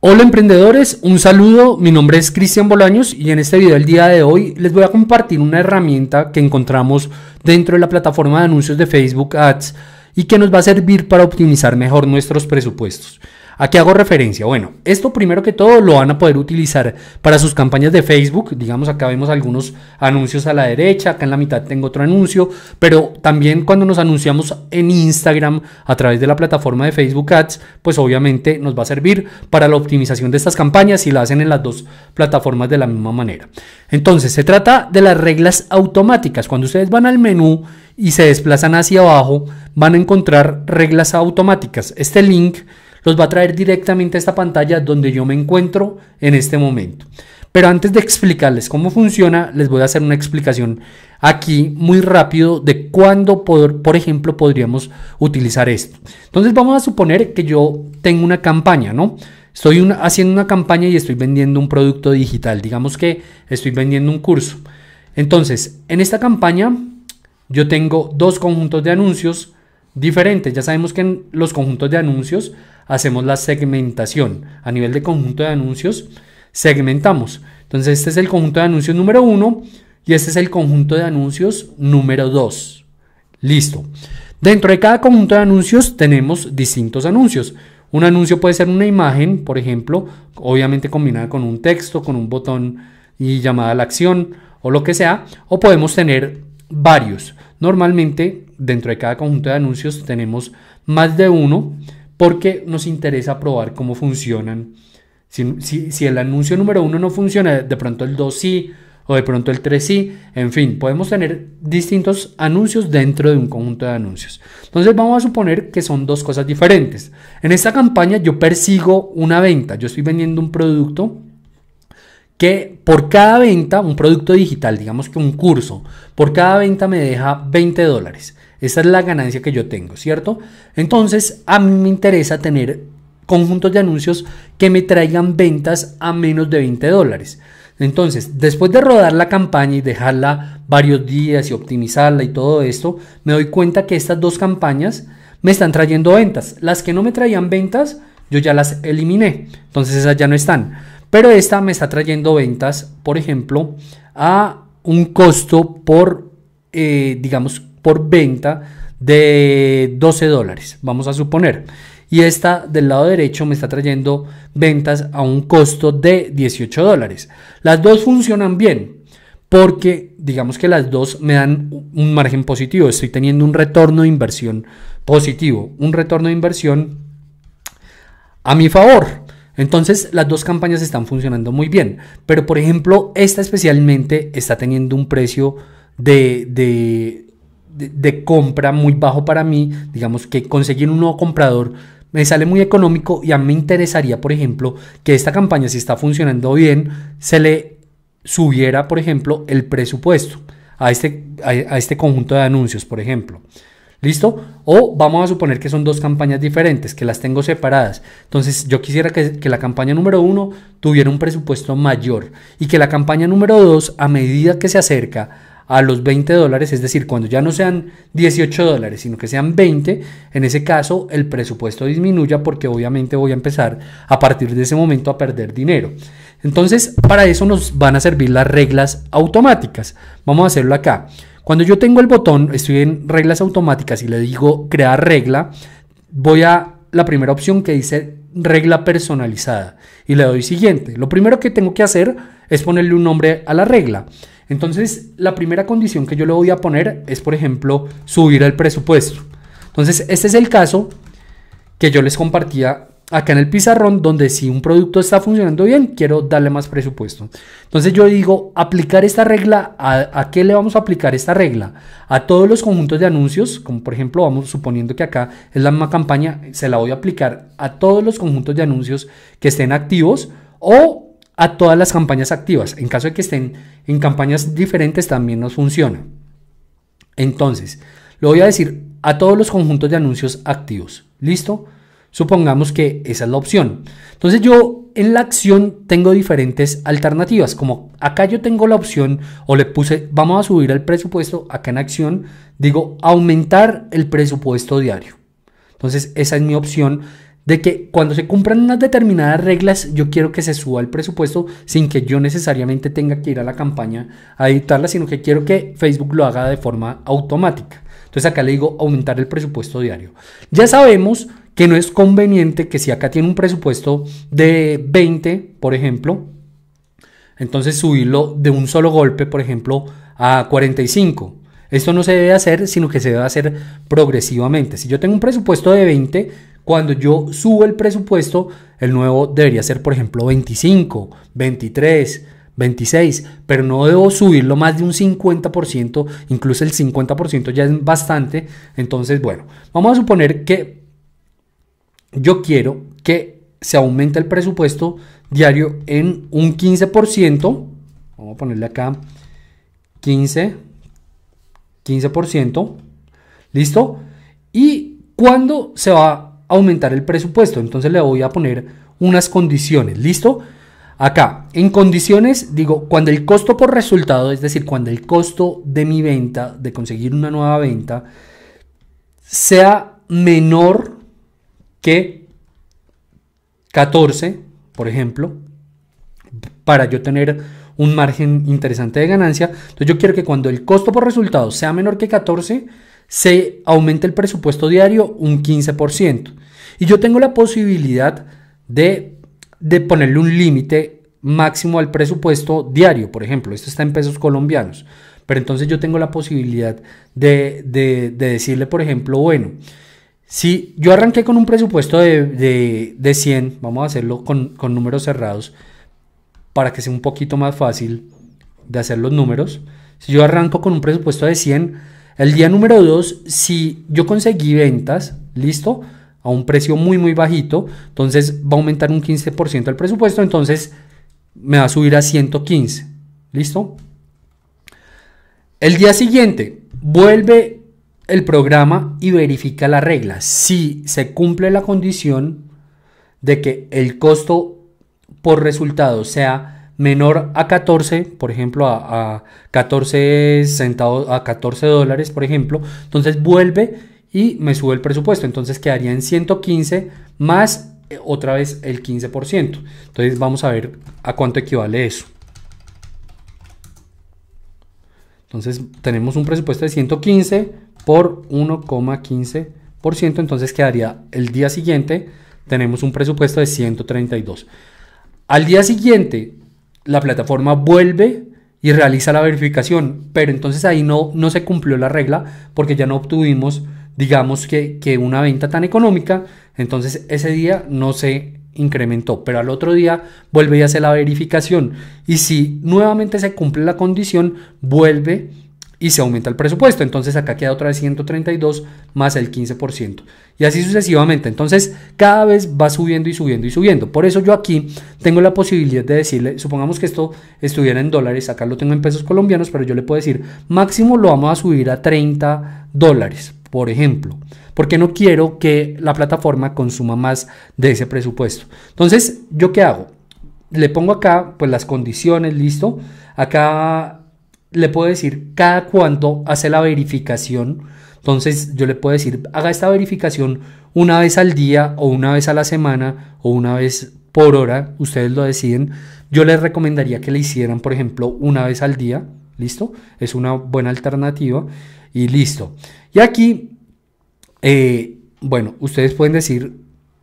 Hola emprendedores, un saludo, mi nombre es Cristian Bolaños y en este video del día de hoy les voy a compartir una herramienta que encontramos dentro de la plataforma de anuncios de Facebook Ads y que nos va a servir para optimizar mejor nuestros presupuestos. ¿A qué hago referencia? Bueno, esto primero que todo lo van a poder utilizar para sus campañas de Facebook. Digamos, acá vemos algunos anuncios a la derecha, acá en la mitad tengo otro anuncio, pero también cuando nos anunciamos en Instagram a través de la plataforma de Facebook Ads, pues obviamente nos va a servir para la optimización de estas campañas si la hacen en las dos plataformas de la misma manera. Entonces, se trata de las reglas automáticas. Cuando ustedes van al menú y se desplazan hacia abajo, van a encontrar reglas automáticas. Este link los va a traer directamente a esta pantalla donde yo me encuentro en este momento. Pero antes de explicarles cómo funciona, les voy a hacer una explicación aquí muy rápido de cuándo, por, ejemplo, podríamos utilizar esto. Entonces vamos a suponer que yo tengo una campaña, ¿no? Estoy haciendo una campaña y estoy vendiendo un producto digital. Digamos que estoy vendiendo un curso. Entonces, en esta campaña yo tengo dos conjuntos de anuncios diferentes. Ya sabemos que en los conjuntos de anuncios hacemos la segmentación a nivel de conjunto de anuncios, segmentamos. Entonces este es el conjunto de anuncios número 1 y este es el conjunto de anuncios número 2. Listo. Dentro de cada conjunto de anuncios tenemos distintos anuncios. Un anuncio puede ser una imagen, por ejemplo, obviamente combinada con un texto, con un botón y llamada a la acción o lo que sea, o podemos tener varios. Normalmente dentro de cada conjunto de anuncios tenemos más de uno porque nos interesa probar cómo funcionan. Si, el anuncio número uno no funciona, de pronto el 2 sí, o de pronto el 3 sí, en fin, podemos tener distintos anuncios dentro de un conjunto de anuncios. Entonces vamos a suponer que son dos cosas diferentes. En esta campaña yo persigo una venta, yo estoy vendiendo un producto que por cada venta, un producto digital, digamos que un curso, por cada venta me deja 20 dólares. Esta es la ganancia que yo tengo, ¿cierto? Entonces, a mí me interesa tener conjuntos de anuncios que me traigan ventas a menos de 20 dólares. Entonces, después de rodar la campaña y dejarla varios días y optimizarla y todo esto, me doy cuenta que estas dos campañas me están trayendo ventas. Las que no me traían ventas, yo ya las eliminé. Entonces esas ya no están. Pero esta me está trayendo ventas, por ejemplo, a un costo por, eh, digamos, por venta de 12 dólares, vamos a suponer. Y esta del lado derecho me está trayendo ventas a un costo de 18 dólares. Las dos funcionan bien porque digamos que las dos me dan un margen positivo. Estoy teniendo un retorno de inversión positivo, un retorno de inversión a mi favor. Entonces las dos campañas están funcionando muy bien. Pero por ejemplo, esta especialmente está teniendo un precio de, de de, compra muy bajo para mí, digamos que conseguir un nuevo comprador me sale muy económico y a mí me interesaría, por ejemplo, que esta campaña, si está funcionando bien, se le subiera, por ejemplo, el presupuesto a este, a, este conjunto de anuncios, por ejemplo. ¿Listo? O vamos a suponer que son dos campañas diferentes, que las tengo separadas. Entonces yo quisiera que, que, la campaña número uno tuviera un presupuesto mayor y que la campaña número dos, a medida que se acerca a los 20 dólares, es decir, cuando ya no sean 18 dólares, sino que sean 20, en ese caso el presupuesto disminuya porque obviamente voy a empezar a partir de ese momento a perder dinero. Entonces, para eso nos van a servir las reglas automáticas. Vamos a hacerlo acá. Cuando yo tengo el botón, estoy en reglas automáticas y le digo crear regla, voy a la primera opción que dice regla personalizada y le doy siguiente. Lo primero que tengo que hacer es ponerle un nombre a la regla. Entonces, la primera condición que yo le voy a poner es, por ejemplo, subir el presupuesto. Entonces, este es el caso que yo les compartía acá en el pizarrón, donde si un producto está funcionando bien, quiero darle más presupuesto. Entonces yo digo, aplicar esta regla, ¿a, ¿a, qué le vamos a aplicar esta regla? A todos los conjuntos de anuncios, como por ejemplo, vamos suponiendo que acá es la misma campaña, se la voy a aplicar a todos los conjuntos de anuncios que estén activos o a todas las campañas activas. En caso de que estén en campañas diferentes también nos funciona. Entonces, lo voy a decir a todos los conjuntos de anuncios activos. ¿Listo? Supongamos que esa es la opción. Entonces yo en la acción tengo diferentes alternativas, como acá yo tengo la opción o le puse vamos a subir el presupuesto, acá en acción digo aumentar el presupuesto diario. Entonces esa es mi opción de que cuando se cumplan unas determinadas reglas, yo quiero que se suba el presupuesto sin que yo necesariamente tenga que ir a la campaña a editarla, sino que quiero que Facebook lo haga de forma automática. Entonces acá le digo aumentar el presupuesto diario. Ya sabemos que no es conveniente que si acá tiene un presupuesto de 20, por ejemplo, entonces subirlo de un solo golpe, por ejemplo, a 45 esto no se debe hacer, sino que se debe hacer progresivamente. Si yo tengo un presupuesto de 20, cuando yo subo el presupuesto, el nuevo debería ser, por ejemplo, 25, 23, 26, pero no debo subirlo más de un 50%, incluso el 50% ya es bastante. Entonces, bueno, vamos a suponer que yo quiero que se aumente el presupuesto diario en un 15%. Vamos a ponerle acá 15 15%. ¿Listo? ¿Y cuando se va a aumentar el presupuesto? Entonces le voy a poner unas condiciones. ¿Listo? Acá, en condiciones, digo, cuando el costo por resultado, es decir, cuando el costo de mi venta, de conseguir una nueva venta, sea menor que 14, por ejemplo, para yo tener un margen interesante de ganancia. Entonces yo quiero que cuando el costo por resultado sea menor que 14, se aumente el presupuesto diario un 15%. Y yo tengo la posibilidad de, ponerle un límite máximo al presupuesto diario, por ejemplo, esto está en pesos colombianos, pero entonces yo tengo la posibilidad de, decirle, por ejemplo, bueno, si yo arranqué con un presupuesto de, 100, vamos a hacerlo con, con números cerrados, para que sea un poquito más fácil de hacer los números. Si yo arranco con un presupuesto de 100, el día número 2, si yo conseguí ventas, listo, a un precio muy, muy bajito, entonces va a aumentar un 15% el presupuesto, entonces me va a subir a 115, listo. El día siguiente, vuelve el programa y verifica la regla. Si se cumple la condición de que el costo por resultado sea menor a 14, por ejemplo, a, 14 centavos, a 14 dólares, por ejemplo, entonces vuelve y me sube el presupuesto. Entonces quedaría en 115 más eh, otra vez el 15%. Entonces vamos a ver a cuánto equivale eso. Entonces tenemos un presupuesto de 115 por 1,15%. Entonces quedaría el día siguiente tenemos un presupuesto de 132. Al día siguiente, la plataforma vuelve y realiza la verificación, pero entonces ahí no, no se cumplió la regla porque ya no obtuvimos, digamos que, que una venta tan económica, entonces ese día no se incrementó, pero al otro día vuelve y hace la verificación y si nuevamente se cumple la condición, vuelve y se aumenta el presupuesto. Entonces acá queda otra vez 132 más el 15%. Y así sucesivamente. Entonces cada vez va subiendo y subiendo y subiendo. Por eso yo aquí tengo la posibilidad de decirle, supongamos que esto estuviera en dólares, acá lo tengo en pesos colombianos, pero yo le puedo decir, máximo lo vamos a subir a 30 dólares, por ejemplo. Porque no quiero que la plataforma consuma más de ese presupuesto. Entonces, ¿yo qué hago? Le pongo acá pues las condiciones, listo. Acá le puedo decir cada cuánto hace la verificación. Entonces yo le puedo decir, haga esta verificación una vez al día o una vez a la semana o una vez por hora, ustedes lo deciden. Yo les recomendaría que le hicieran, por ejemplo, una vez al día, ¿listo? Es una buena alternativa y listo. Y aquí, eh, bueno, ustedes pueden decir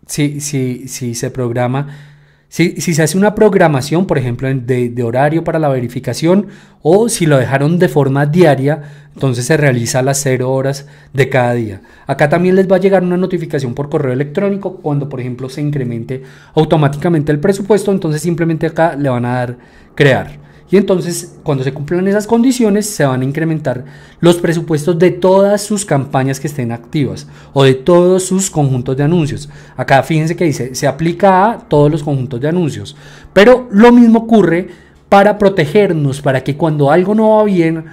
si, si, si se programa si, se hace una programación, por ejemplo, de, de, horario para la verificación, o si lo dejaron de forma diaria, entonces se realiza a las 0 horas de cada día. Acá también les va a llegar una notificación por correo electrónico cuando, por ejemplo, se incremente automáticamente el presupuesto, entonces simplemente acá le van a dar crear. Y entonces, cuando se cumplan esas condiciones, se van a incrementar los presupuestos de todas sus campañas que estén activas o de todos sus conjuntos de anuncios. Acá fíjense que dice, se aplica a todos los conjuntos de anuncios. Pero lo mismo ocurre para protegernos, para que cuando algo no va bien,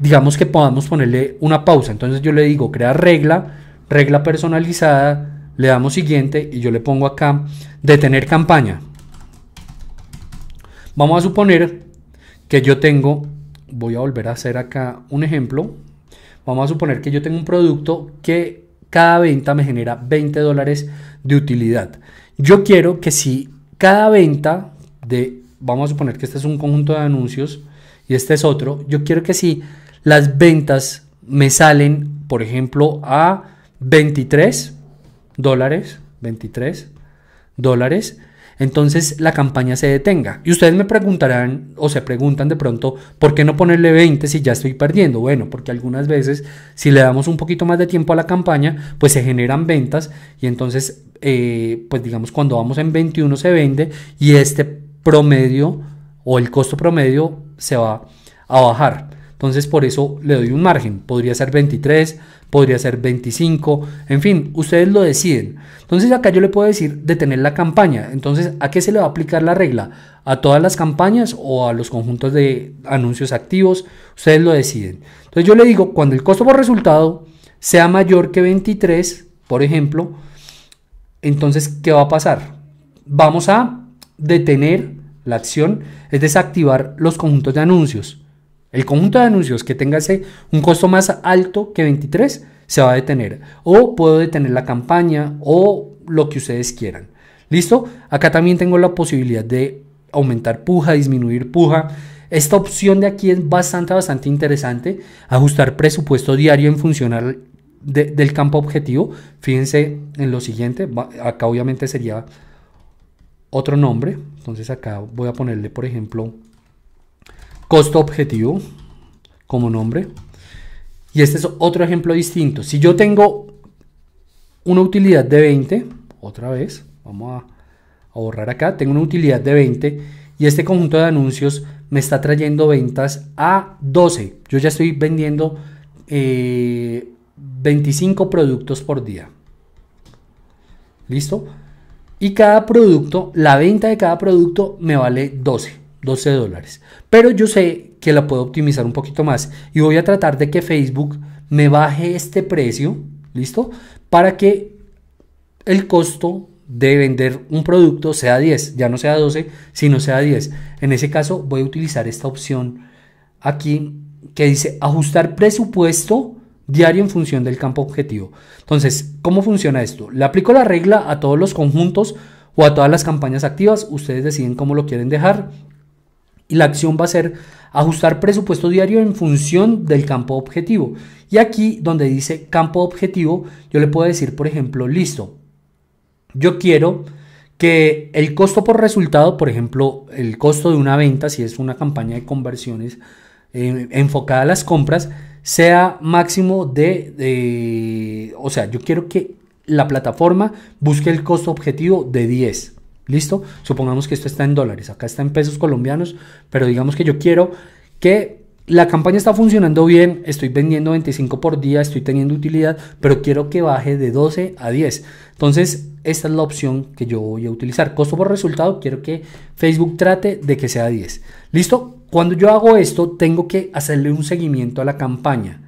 digamos que podamos ponerle una pausa. Entonces yo le digo, crear regla, regla personalizada, le damos siguiente y yo le pongo acá, detener campaña. Vamos a suponer que yo tengo, voy a volver a hacer acá un ejemplo. Vamos a suponer que yo tengo un producto que cada venta me genera 20 dólares de utilidad. Yo quiero que si cada venta de, vamos a suponer que este es un conjunto de anuncios y este es otro, yo quiero que si las ventas me salen, por ejemplo, a 23 dólares, 23 dólares, entonces la campaña se detenga. Y ustedes me preguntarán o se preguntan de pronto, ¿por qué no ponerle 20 si ya estoy perdiendo? Bueno, porque algunas veces si le damos un poquito más de tiempo a la campaña, pues se generan ventas y entonces, eh, pues digamos, cuando vamos en 21 se vende y este promedio o el costo promedio se va a bajar. Entonces por eso le doy un margen. Podría ser 23, podría ser 25, en fin, ustedes lo deciden. Entonces acá yo le puedo decir detener la campaña. Entonces, ¿a qué se le va a aplicar la regla? ¿A todas las campañas o a los conjuntos de anuncios activos? Ustedes lo deciden. Entonces yo le digo, cuando el costo por resultado sea mayor que 23, por ejemplo, entonces, ¿qué va a pasar? Vamos a detener la acción, es desactivar los conjuntos de anuncios. El conjunto de anuncios que tenga un costo más alto que 23 se va a detener. O puedo detener la campaña o lo que ustedes quieran. ¿Listo? Acá también tengo la posibilidad de aumentar puja, disminuir puja. Esta opción de aquí es bastante, bastante interesante. Ajustar presupuesto diario en función del campo objetivo. Fíjense en lo siguiente. Acá obviamente sería otro nombre. Entonces acá voy a ponerle, por ejemplo, costo objetivo como nombre. Y este es otro ejemplo distinto. Si yo tengo una utilidad de 20, otra vez, vamos a, ahorrar borrar acá, tengo una utilidad de 20 y este conjunto de anuncios me está trayendo ventas a 12. Yo ya estoy vendiendo 25 eh, productos por día. ¿Listo? Y cada producto, la venta de cada producto me vale 12. 12 dólares. Pero yo sé que la puedo optimizar un poquito más y voy a tratar de que Facebook me baje este precio, ¿listo? Para que el costo de vender un producto sea 10, ya no sea 12, sino sea 10. En ese caso voy a utilizar esta opción aquí que dice ajustar presupuesto diario en función del campo objetivo. Entonces, ¿cómo funciona esto? Le aplico la regla a todos los conjuntos o a todas las campañas activas. Ustedes deciden cómo lo quieren dejar. Y la acción va a ser ajustar presupuesto diario en función del campo objetivo. Y aquí donde dice campo objetivo, yo le puedo decir, por ejemplo, listo, yo quiero que el costo por resultado, por ejemplo, el costo de una venta, si es una campaña de conversiones eh, enfocada a las compras, sea máximo de, de, o sea, yo quiero que la plataforma busque el costo objetivo de 10. ¿Listo? Supongamos que esto está en dólares, acá está en pesos colombianos, pero digamos que yo quiero que la campaña está funcionando bien, estoy vendiendo 25 por día, estoy teniendo utilidad, pero quiero que baje de 12 a 10. Entonces, esta es la opción que yo voy a utilizar. Costo por resultado, quiero que Facebook trate de que sea 10. ¿Listo? Cuando yo hago esto, tengo que hacerle un seguimiento a la campaña,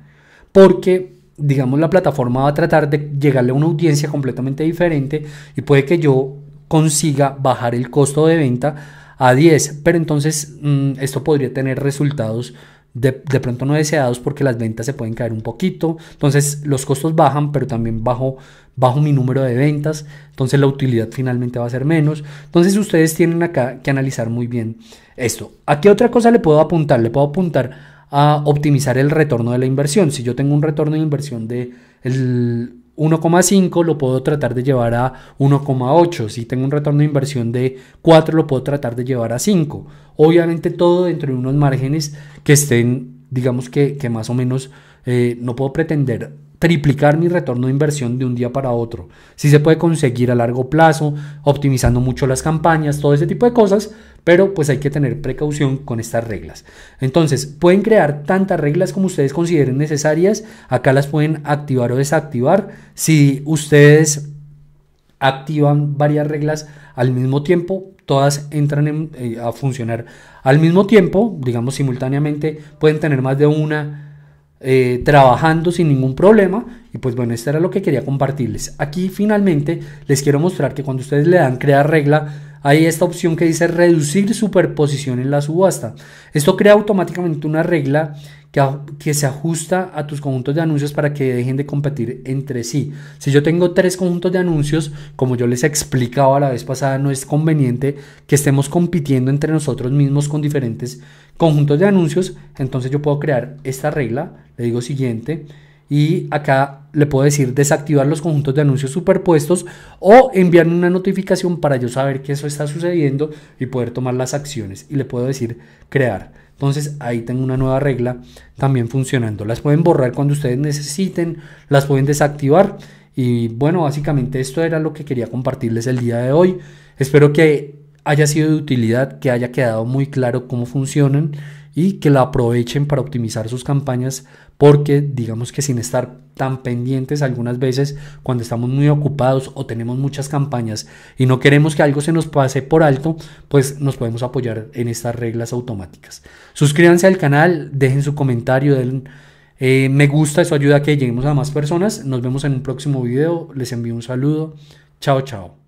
porque digamos, la plataforma va a tratar de llegarle a una audiencia completamente diferente y puede que yo consiga bajar el costo de venta a 10. Pero entonces mm, esto podría tener resultados de, pronto no deseados porque las ventas se pueden caer un poquito. Entonces los costos bajan, pero también bajo, bajo mi número de ventas. Entonces la utilidad finalmente va a ser menos. Entonces ustedes tienen acá que analizar muy bien esto. aquí otra cosa le puedo apuntar? Le puedo apuntar a optimizar el retorno de la inversión. Si yo tengo un retorno de inversión de el 1,5 lo puedo tratar de llevar a 1,8. Si tengo un retorno de inversión de 4 lo puedo tratar de llevar a 5. Obviamente todo dentro de unos márgenes que estén, digamos que, más o menos eh, no puedo pretender triplicar mi retorno de inversión de un día para otro. Si se puede conseguir a largo plazo, optimizando mucho las campañas, todo ese tipo de cosas, pero pues hay que tener precaución con estas reglas. Entonces, pueden crear tantas reglas como ustedes consideren necesarias. Acá las pueden activar o desactivar. Si ustedes activan varias reglas al mismo tiempo, todas entran eh, a funcionar al mismo tiempo, digamos simultáneamente, pueden tener más de una eh, trabajando sin ningún problema. Y pues bueno, esto era lo que quería compartirles. Aquí finalmente les quiero mostrar que cuando ustedes le dan crear regla, hay esta opción que dice reducir superposición en la subasta. Esto crea automáticamente una regla que, que se ajusta a tus conjuntos de anuncios para que dejen de competir entre sí. Si yo tengo tres conjuntos de anuncios, como yo les he a la vez pasada, no es conveniente que estemos compitiendo entre nosotros mismos con diferentes conjuntos de anuncios. Entonces yo puedo crear esta regla, le digo siguiente y acá le puedo decir desactivar los conjuntos de anuncios superpuestos o enviarme una notificación para yo saber que eso está sucediendo y poder tomar las acciones y le puedo decir crear. Entonces ahí tengo una nueva regla también funcionando. Las pueden borrar cuando ustedes necesiten, las pueden desactivar y bueno, básicamente esto era lo que quería compartirles el día de hoy. Espero que haya sido de utilidad, que haya quedado muy claro cómo funcionan y que la aprovechen para optimizar sus campañas porque digamos que sin estar tan pendientes algunas veces cuando estamos muy ocupados o tenemos muchas campañas y no queremos que algo se nos pase por alto, pues nos podemos apoyar en estas reglas automáticas. Suscríbanse al canal, dejen su comentario, den eh, me gusta, eso ayuda a que lleguemos a más personas. Nos vemos en un próximo video, les envío un saludo. Chao, chao.